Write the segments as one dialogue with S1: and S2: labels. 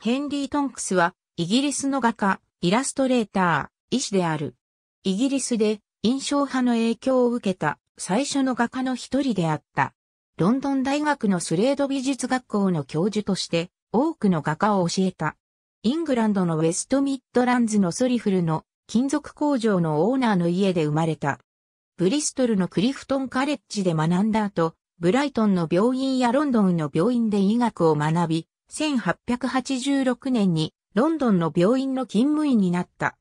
S1: ヘンリー・トンクスは、イギリスの画家、イラストレーター、医師である。イギリスで印象派の影響を受けた最初の画家の一人であった。ロンドン大学のスレード美術学校の教授として多くの画家を教えた。イングランドのウェストミッドランズのソリフルの金属工場のオーナーの家で生まれた。ブリストルのクリフトンカレッジで学んだ後、ブライトンの病院やロンドンの病院で医学を学び、1886年にロンドンの病院の勤務医になった。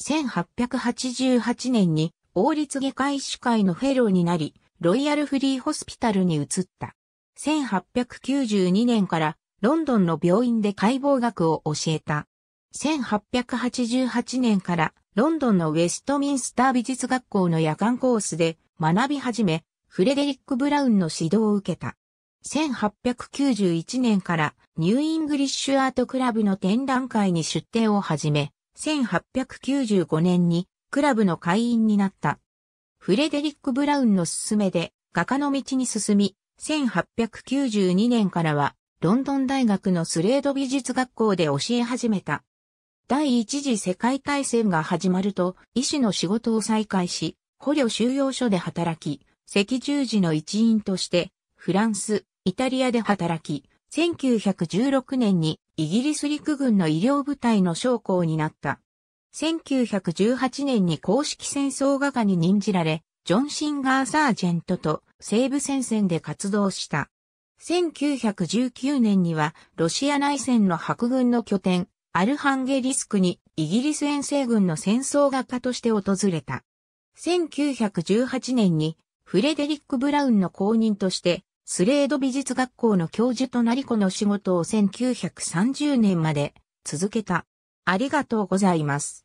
S1: 1888年に王立外科医師会のフェローになり、ロイヤルフリーホスピタルに移った。1892年からロンドンの病院で解剖学を教えた。1888年からロンドンのウェストミンスター美術学校の夜間コースで学び始め、フレデリック・ブラウンの指導を受けた。1891年からニューイングリッシュアートクラブの展覧会に出展を始め、1895年にクラブの会員になった。フレデリック・ブラウンの勧めで画家の道に進み、1892年からはロンドン大学のスレード美術学校で教え始めた。第一次世界大戦が始まると医師の仕事を再開し、捕虜収容所で働き、赤十字の一員としてフランス、イタリアで働き、1916年にイギリス陸軍の医療部隊の将校になった。1918年に公式戦争画家に任じられ、ジョン・シンガー・サージェントと西部戦線で活動した。1919年にはロシア内戦の白軍の拠点、アルハンゲリスクにイギリス遠征軍の戦争画家として訪れた。1918年にフレデリック・ブラウンの後任としてスレード美術学校の教授となりこの仕事を1930年まで続けた。ありがとうございます。